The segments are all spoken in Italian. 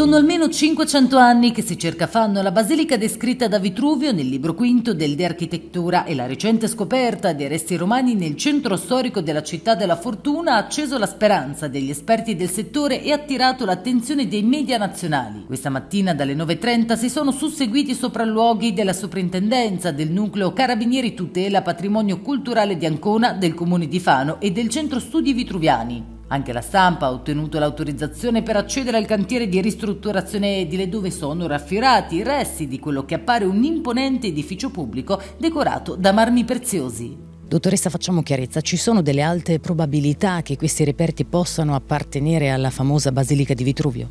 Sono almeno 500 anni che si cerca fanno la basilica descritta da Vitruvio nel libro V del De Architettura e la recente scoperta dei resti romani nel centro storico della città della Fortuna ha acceso la speranza degli esperti del settore e attirato l'attenzione dei media nazionali. Questa mattina dalle 9.30 si sono susseguiti sopralluoghi della Soprintendenza, del Nucleo Carabinieri Tutela Patrimonio Culturale di Ancona, del Comune di Fano e del Centro Studi Vitruviani. Anche la stampa ha ottenuto l'autorizzazione per accedere al cantiere di ristrutturazione edile dove sono raffigurati i resti di quello che appare un imponente edificio pubblico decorato da marmi preziosi. Dottoressa, facciamo chiarezza, ci sono delle alte probabilità che questi reperti possano appartenere alla famosa Basilica di Vitruvio?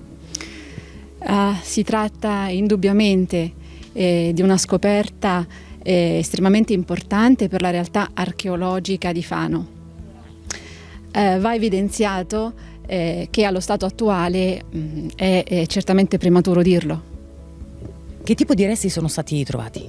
Uh, si tratta indubbiamente eh, di una scoperta eh, estremamente importante per la realtà archeologica di Fano eh, va evidenziato eh, che allo stato attuale mh, mm, è, è certamente prematuro dirlo. Che tipo di resti sono stati ritrovati?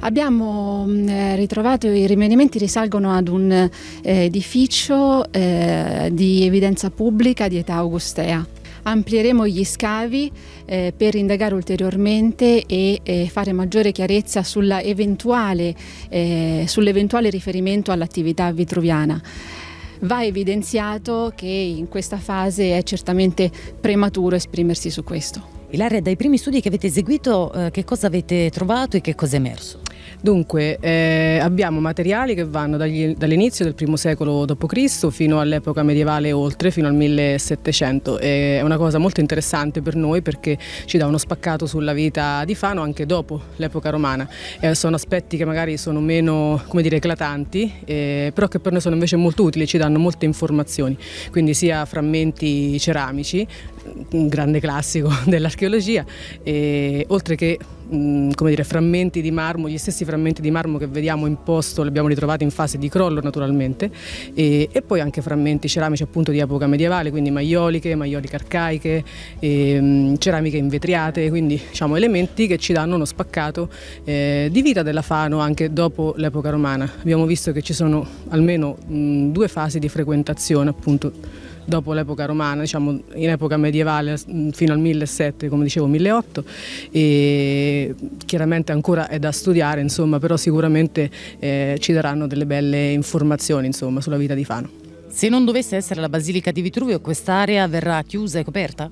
Abbiamo mm, eh, ritrovato i rimanimenti risalgono ad un eh, edificio eh, di evidenza pubblica di età augustea. Amplieremo gli scavi per indagare ulteriormente e fare maggiore chiarezza sull'eventuale sull riferimento all'attività vitruviana va evidenziato che in questa fase è certamente prematuro esprimersi su questo. Ilaria, dai primi studi che avete eseguito, eh, che cosa avete trovato e che cosa è emerso? Dunque, eh, abbiamo materiali che vanno dall'inizio del primo secolo d.C. fino all'epoca medievale oltre, fino al 1700. è una cosa molto interessante per noi perché ci dà uno spaccato sulla vita di Fano anche dopo l'epoca romana. Eh, sono aspetti che magari sono meno, come dire, eclatanti, eh, però che per noi sono invece molto utili, ci danno molte informazioni, quindi sia frammenti ceramici, un grande classico dell'archeologia, e, oltre che Mm, come dire, frammenti di marmo, gli stessi frammenti di marmo che vediamo in posto li abbiamo ritrovati in fase di crollo naturalmente e, e poi anche frammenti ceramici appunto di epoca medievale, quindi maioliche, maioliche arcaiche, e, mh, mm, ceramiche invetriate, quindi diciamo, elementi che ci danno uno spaccato eh, di vita della Fano anche dopo l'epoca romana. Abbiamo visto che ci sono almeno mh, mm, due fasi di frequentazione appunto dopo l'epoca romana, diciamo in epoca medievale fino al 1700, come dicevo 1800 e chiaramente ancora è da studiare, insomma, però sicuramente eh, ci daranno delle belle informazioni insomma, sulla vita di Fano. Se non dovesse essere la Basilica di Vitruvio, quest'area verrà chiusa e coperta?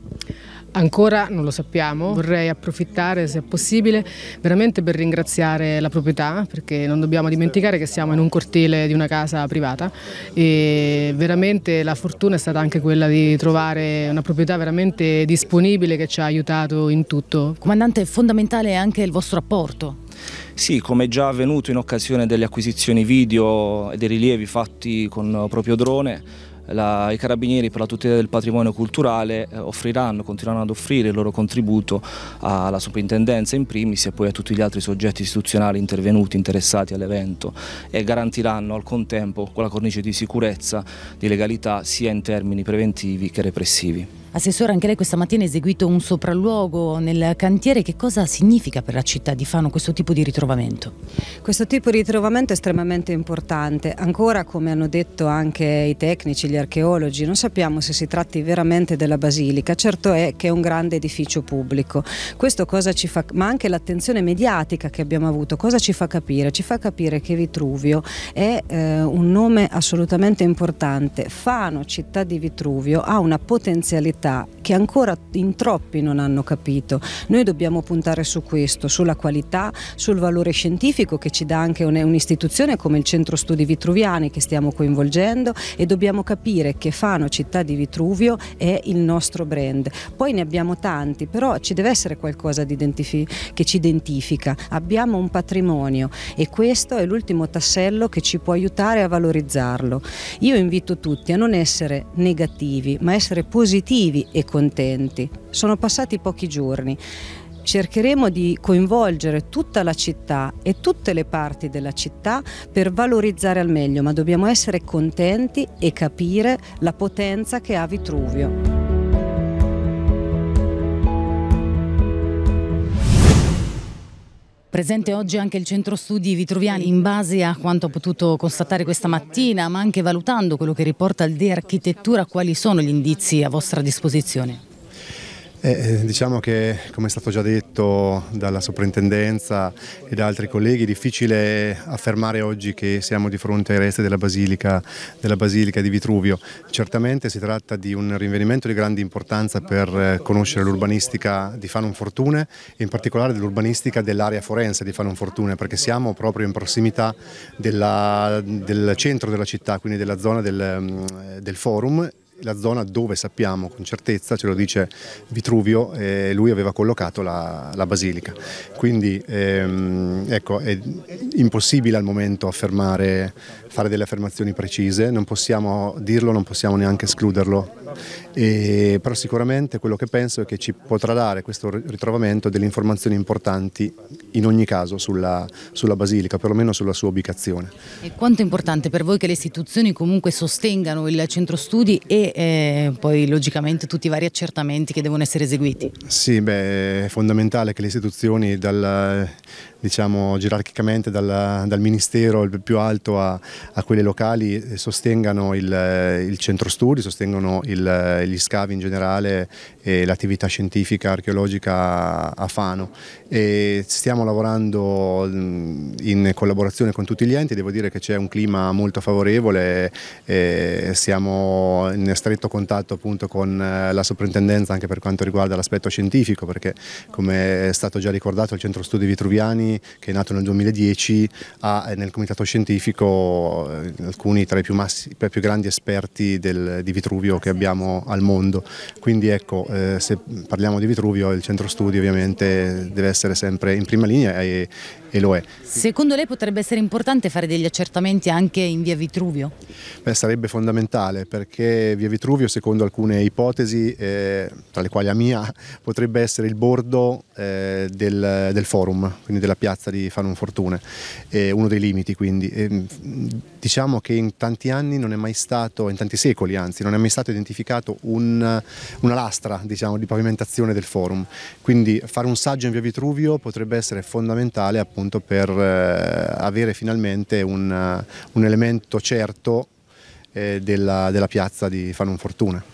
Ancora non lo sappiamo, vorrei approfittare se è possibile veramente per ringraziare la proprietà perché non dobbiamo dimenticare che siamo in un cortile di una casa privata e veramente la fortuna è stata anche quella di trovare una proprietà veramente disponibile che ci ha aiutato in tutto. Comandante, è fondamentale anche il vostro apporto. Sì, come già avvenuto in occasione delle acquisizioni video e dei rilievi fatti con proprio drone, la, i carabinieri per la tutela del patrimonio culturale eh, offriranno, continueranno ad offrire il loro contributo alla soprintendenza in primis e poi a tutti gli altri soggetti istituzionali intervenuti, interessati all'evento e garantiranno al contempo quella cornice di sicurezza, di legalità sia in termini preventivi che repressivi. Assessore, anche lei questa mattina ha eseguito un sopralluogo nel cantiere. Che cosa significa per la città di Fano questo tipo di ritrovamento? Questo tipo di ritrovamento è estremamente importante. Ancora, come hanno detto anche i tecnici, gli archeologi, non sappiamo se si tratti veramente della basilica. Certo è che è un grande edificio pubblico. Questo cosa ci fa, ma anche l'attenzione mediatica che abbiamo avuto, cosa ci fa capire? Ci fa capire che Vitruvio è eh, un nome assolutamente importante. Fano, città di Vitruvio, ha una potenzialità qualità che ancora in troppi non hanno capito. Noi dobbiamo puntare su questo, sulla qualità, sul valore scientifico che ci dà anche un'istituzione come il Centro Studi Vitruviani che stiamo coinvolgendo e dobbiamo capire che Fano, città di Vitruvio, è il nostro brand. Poi ne abbiamo tanti, però ci deve essere qualcosa che ci identifica. Abbiamo un patrimonio e questo è l'ultimo tassello che ci può aiutare a valorizzarlo. Io invito tutti a non essere negativi, ma essere positivi vivi e contenti. Sono passati pochi giorni. Cercheremo di coinvolgere tutta la città e tutte le parti della città per valorizzare al meglio, ma dobbiamo essere contenti e capire la potenza che ha Vitruvio. Presente oggi anche il centro studi Vitruviani in base a quanto ho potuto constatare questa mattina, ma anche valutando quello che riporta il De Architettura, quali sono gli indizi a vostra disposizione? Eh, eh, diciamo che, come è stato già detto dalla soprintendenza e da altri colleghi, è difficile affermare oggi che siamo di fronte ai resti della Basilica, della Basilica di Vitruvio. Certamente si tratta di un rinvenimento di grande importanza per eh, conoscere l'urbanistica di Fanon Fortune e in particolare dell'urbanistica dell'area forense di Fanon Fortune, perché siamo proprio in prossimità della, del centro della città, quindi della zona del, mm, del forum la zona dove sappiamo con certezza, ce lo dice Vitruvio, eh, lui aveva collocato la, la basilica. Quindi ehm, ecco, è impossibile al momento affermare, fare delle affermazioni precise, non possiamo dirlo, non possiamo neanche escluderlo e, però sicuramente quello che penso è che ci potrà dare questo ritrovamento delle informazioni importanti in ogni caso sulla, sulla Basilica, perlomeno sulla sua ubicazione. E quanto è importante per voi che le istituzioni comunque sostengano il centro studi e eh, poi logicamente tutti i vari accertamenti che devono essere eseguiti? Sì, beh, è fondamentale che le istituzioni dal, diciamo, gerarchicamente dal, dal, Ministero il più alto a, a quelli locali eh, sostengano il, il centro studi, sostengono il il, gli scavi in generale e l'attività scientifica archeologica a Fano. E stiamo lavorando mm, in collaborazione con tutti gli enti, devo dire che c'è un clima molto favorevole, siamo in stretto contatto appunto con eh, la soprintendenza anche per quanto riguarda l'aspetto scientifico, perché come è stato già ricordato il Centro Studi Vitruviani, che è nato nel 2010, ha eh, nel comitato scientifico eh, alcuni tra i più, massi, più grandi esperti del, di Vitruvio che abbiamo abbiamo al mondo. Quindi ecco, eh, se parliamo di Vitruvio, il centro studi ovviamente deve essere sempre in prima linea e, e lo è. Secondo lei potrebbe essere importante fare degli accertamenti anche in via Vitruvio? Beh, sarebbe fondamentale perché via Vitruvio, secondo alcune ipotesi, eh, tra le quali la mia, potrebbe essere il bordo eh, del, del, forum, quindi della piazza di Fanon Fortune, eh, uno dei limiti quindi. E, mm, diciamo che in tanti anni non è mai stato, in tanti secoli anzi, non è mai stato identificato un, una lastra diciamo, di pavimentazione del forum, quindi fare un saggio in via Vitruvio potrebbe essere fondamentale appunto appunto per eh, avere finalmente un, eh, un elemento certo eh, della, della piazza di Fanon Fortuna.